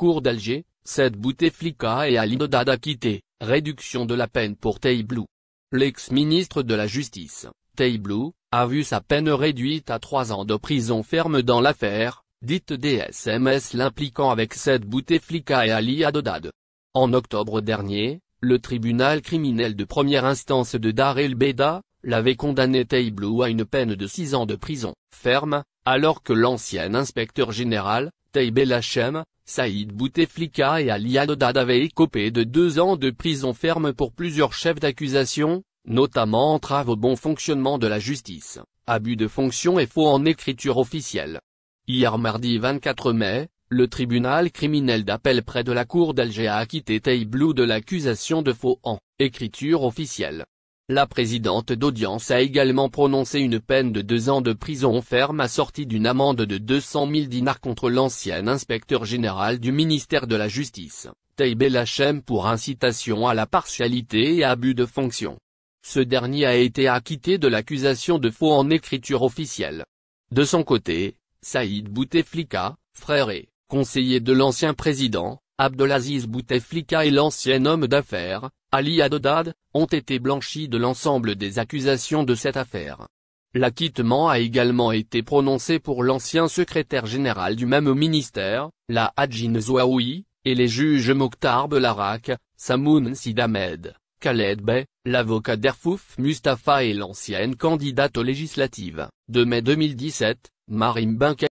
Cours d'Alger, cette Bouteflika et Ali Dodad acquittés, réduction de la peine pour Teiblou. L'ex-ministre de la Justice, Teiblou, a vu sa peine réduite à trois ans de prison ferme dans l'affaire, dite DSMS l'impliquant avec cette Bouteflika et Ali Haddad. En octobre dernier, le tribunal criminel de première instance de Dar el Beda, l'avait condamné Teiblou à une peine de six ans de prison ferme, alors que l'ancien inspecteur général, Teibel Hachem, Saïd Bouteflika et Ali Haddad avaient écopé de deux ans de prison ferme pour plusieurs chefs d'accusation, notamment entrave au bon fonctionnement de la justice, abus de fonction et faux en écriture officielle. Hier mardi 24 mai, le tribunal criminel d'appel près de la cour d'Alger a acquitté Taïblou de l'accusation de faux en écriture officielle, la présidente d'audience a également prononcé une peine de deux ans de prison ferme assortie d'une amende de 200 000 dinars contre l'ancien inspecteur général du ministère de la Justice, Taïbel El Hachem pour incitation à la partialité et abus de fonction. Ce dernier a été acquitté de l'accusation de faux en écriture officielle. De son côté, Saïd Bouteflika, frère et conseiller de l'ancien président, Abdelaziz Bouteflika et l'ancien homme d'affaires, Ali Haddad, ont été blanchis de l'ensemble des accusations de cette affaire. L'acquittement a également été prononcé pour l'ancien secrétaire général du même ministère, la Hadjin Zouaoui, et les juges Mokhtar Belarak, Samoun Sidamed, Khaled Bey, l'avocat d'Erfouf Mustafa et l'ancienne candidate aux législatives, de mai 2017, Marim Benke